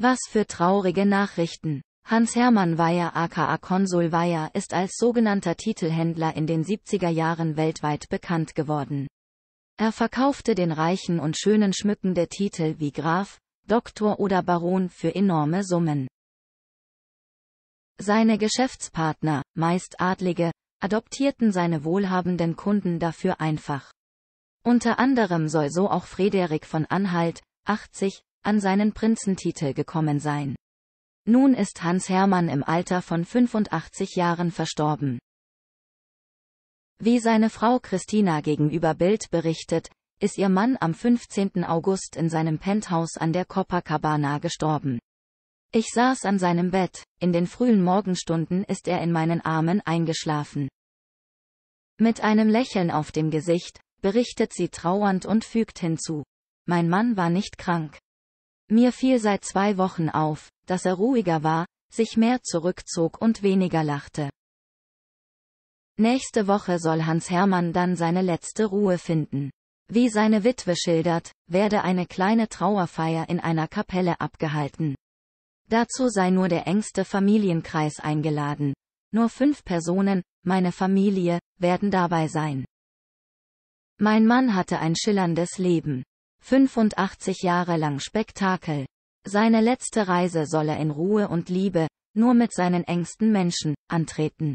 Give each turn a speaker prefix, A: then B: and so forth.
A: Was für traurige Nachrichten. Hans-Hermann Weyer aka Konsul Weyer ist als sogenannter Titelhändler in den 70er Jahren weltweit bekannt geworden. Er verkaufte den reichen und schönen Schmücken der Titel wie Graf, Doktor oder Baron für enorme Summen. Seine Geschäftspartner, meist Adlige, adoptierten seine wohlhabenden Kunden dafür einfach. Unter anderem soll so auch Frederik von Anhalt, 80, an seinen Prinzentitel gekommen sein. Nun ist Hans Hermann im Alter von 85 Jahren verstorben. Wie seine Frau Christina gegenüber Bild berichtet, ist ihr Mann am 15. August in seinem Penthouse an der Copacabana gestorben. Ich saß an seinem Bett, in den frühen Morgenstunden ist er in meinen Armen eingeschlafen. Mit einem Lächeln auf dem Gesicht, berichtet sie trauernd und fügt hinzu. Mein Mann war nicht krank. Mir fiel seit zwei Wochen auf, dass er ruhiger war, sich mehr zurückzog und weniger lachte. Nächste Woche soll Hans Hermann dann seine letzte Ruhe finden. Wie seine Witwe schildert, werde eine kleine Trauerfeier in einer Kapelle abgehalten. Dazu sei nur der engste Familienkreis eingeladen. Nur fünf Personen, meine Familie, werden dabei sein. Mein Mann hatte ein schillerndes Leben. 85 Jahre lang Spektakel. Seine letzte Reise soll er in Ruhe und Liebe, nur mit seinen engsten Menschen, antreten.